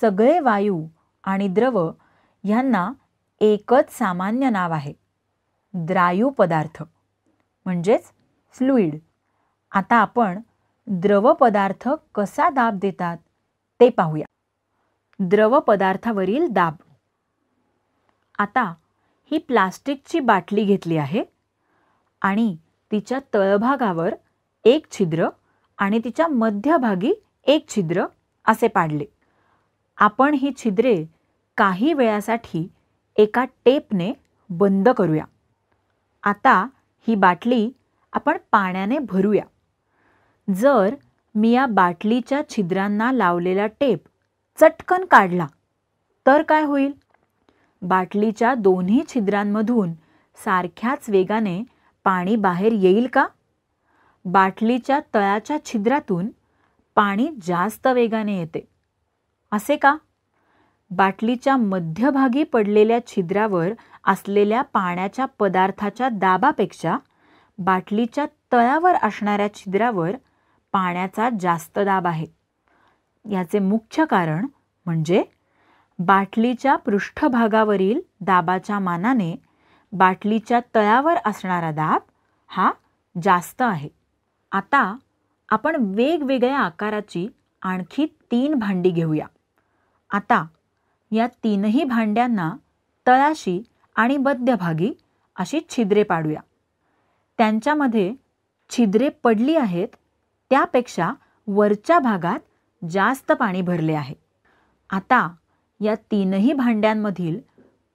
सगळे वायू आणि द्रव ह्यांना एकच सामान्य नाव आहे द्रायू पदार्थ म्हणजेच फ्लुईड आता आपण द्रव पदार्थ कसा दाब देतात ते पाहूया द्रव पदार्थावरील दाब आता ही प्लास्टिकची बाटली घेतली आहे आणि तिच्या तळभागावर एक छिद्र आणि तिच्या मध्यभागी एक छिद्र असे पाडले आपण ही छिद्रे काही वेळासाठी एका टेपने बंद करूया आता ही बाटली आपण पाण्याने भरूया जर मी या बाटलीच्या छिद्रांना लावलेला टेप चटकन काढला तर काय होईल बाटलीच्या दोन्ही छिद्रांमधून सारख्याच वेगाने पाणी बाहेर येईल का बाटलीच्या तळाच्या छिद्रातून पाणी जास्त वेगाने येते असे का बाटलीच्या मध्यभागी पडलेल्या छिद्रावर असलेल्या पाण्याच्या पदार्थाच्या दाबापेक्षा बाटलीच्या तळावर असणाऱ्या छिद्रावर पाण्याचा जास्त दाब आहे याचे मुख्य कारण म्हणजे बाटलीच्या पृष्ठभागावरील दाबाच्या मानाने बाटलीच्या तळावर असणारा दाब हा जास्त आहे आता आपण वेगवेगळ्या आकाराची आणखी तीन भांडी घेऊया आता या तीनही भांड्यांना तळाशी आणि मध्यभागी अशी छिद्रे पाडूया त्यांच्यामध्ये छिद्रे पडली आहेत त्यापेक्षा वरच्या भागात जास्त पाणी भरले आहे आता या तीनही भांड्यांमधील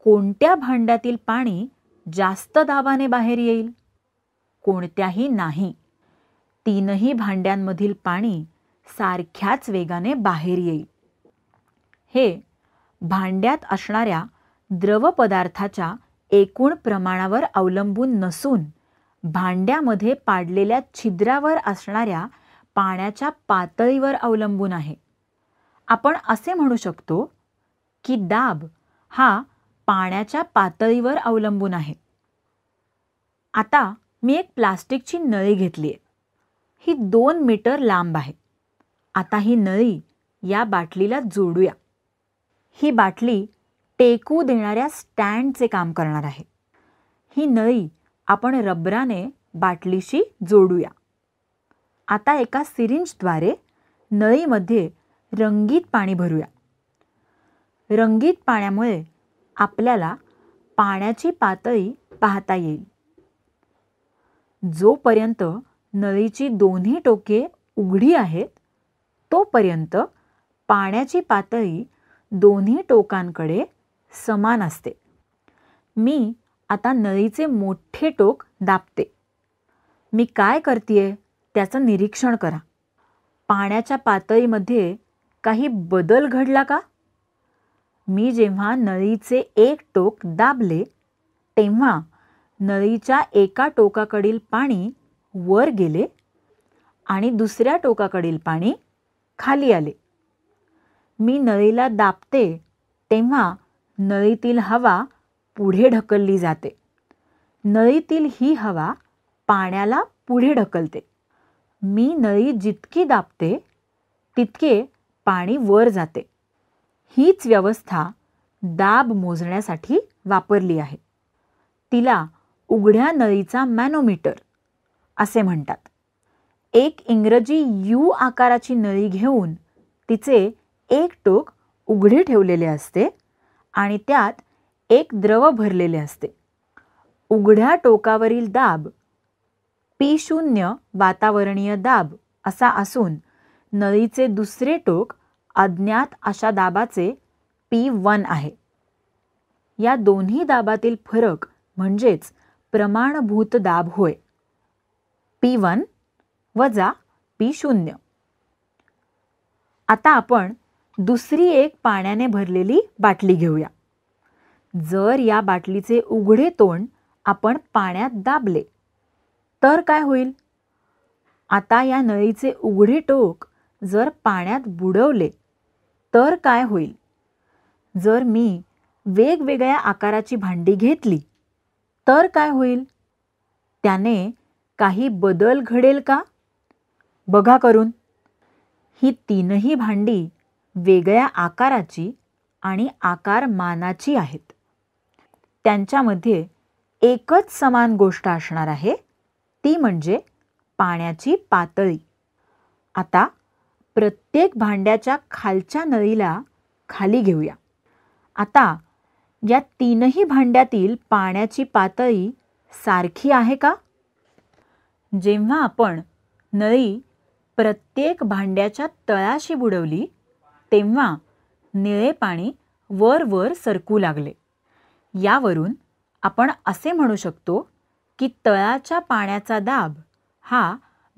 कोणत्या भांड्यातील पाणी जास्त दाबाने बाहेर येईल कोणत्याही नाही तीनही भांड्यांमधील पाणी सारख्याच वेगाने बाहेर येईल हे भांड्यात असणाऱ्या द्रवपदार्थाच्या एकूण प्रमाणावर अवलंबून नसून भांड्यामध्ये पाडलेल्या छिद्रावर असणाऱ्या पाण्याच्या पातळीवर अवलंबून आहे आपण असे म्हणू शकतो की दाब हा पाण्याच्या पातळीवर अवलंबून आहे आता मी एक प्लास्टिकची नळी घेतली आहे ही दोन मीटर लांब आहे आता ही नळी या बाटलीला जोडूया ही बाटली टेकू देणाऱ्या स्टँडचे काम करणार आहे ही नळी आपण रबराने बाटलीशी जोडूया आता एका सिरिंजद्वारे नळीमध्ये रंगीत पाणी भरूया रंगीत पाण्यामुळे आपल्याला पाण्याची पातळी पाहता येईल जोपर्यंत नळीची दोन्ही टोके उघडी आहेत तोपर्यंत पाण्याची पातळी दोन्ही टोकांकडे समान असते मी आता नळीचे मोठे टोक दाबते मी काय करतेय त्याचं निरीक्षण करा पाण्याच्या पातळीमध्ये काही बदल घडला का मी जेव्हा नळीचे एक टोक दाबले तेव्हा नळीच्या एका टोकाकडील पाणी वर गेले आणि दुसऱ्या टोकाकडील पाणी खाली आले मी नळीला दाबते तेव्हा नळीतील हवा पुढे ढकलली जाते नळीतील ही हवा पाण्याला पुढे ढकलते मी नळी जितकी दाबते तितके पाणी वर जाते हीच व्यवस्था दाब मोजण्यासाठी वापरली आहे तिला उघड्या नळीचा मॅनोमीटर असे म्हणतात एक इंग्रजी यू आकाराची नळी घेऊन तिचे एक टोक उघडे ठेवलेले असते आणि त्यात एक द्रव भरलेले असते उघड्या टोकावरील दाब पी शून्य वातावरणीय दाब असा असून नळीचे दुसरे टोक अज्ञात अशा दाबाचे पी वन आहे या दोन्ही दाबातील फरक म्हणजेच प्रमाणभूत दाब होय पी वन वजा पी शून्य आता आपण दुसरी एक पाण्याने भरलेली बाटली घेऊया जर या बाटलीचे उघडे तोंड आपण पाण्यात दाबले तर काय होईल आता या नळीचे उघडे टोक जर पाण्यात बुडवले तर काय होईल जर मी वेगवेगळ्या आकाराची भांडी घेतली तर काय होईल त्याने काही बदल घडेल का बघा करून ही तीनही भांडी वेगळ्या आकाराची आणि आकारमानाची आहेत त्यांच्यामध्ये एकच समान गोष्ट असणार आहे ती म्हणजे पाण्याची पातळी आता प्रत्येक भांड्याच्या खालच्या नळीला खाली घेऊया आता या तीनही भांड्यातील पाण्याची पातळी सारखी आहे का जेव्हा आपण नळी प्रत्येक भांड्याच्या तळाशी बुडवली तेव्हा निळे पाणी वर वर सरकू लागले यावरून आपण असे म्हणू शकतो की तळाच्या पाण्याचा दाब हा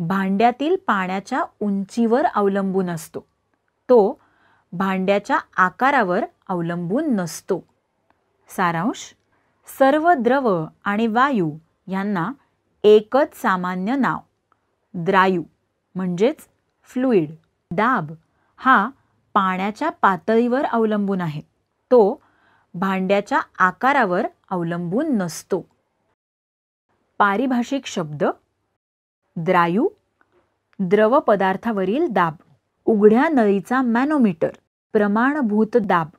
भांड्यातील पाण्याच्या उंचीवर अवलंबून असतो तो भांड्याच्या आकारावर अवलंबून नसतो सारांश सर्व द्रव आणि वायू यांना एकच सामान्य नाव द्रायू म्हणजेच फ्लुईड दाब हा पाण्याच्या पातळीवर अवलंबून आहे तो भांड्याच्या आकारावर अवलंबून नसतो पारिभाषिक शब्द द्रायू द्रव पदार्थावरील दाब उघड्या नळीचा मॅनोमीटर प्रमाणभूत दाब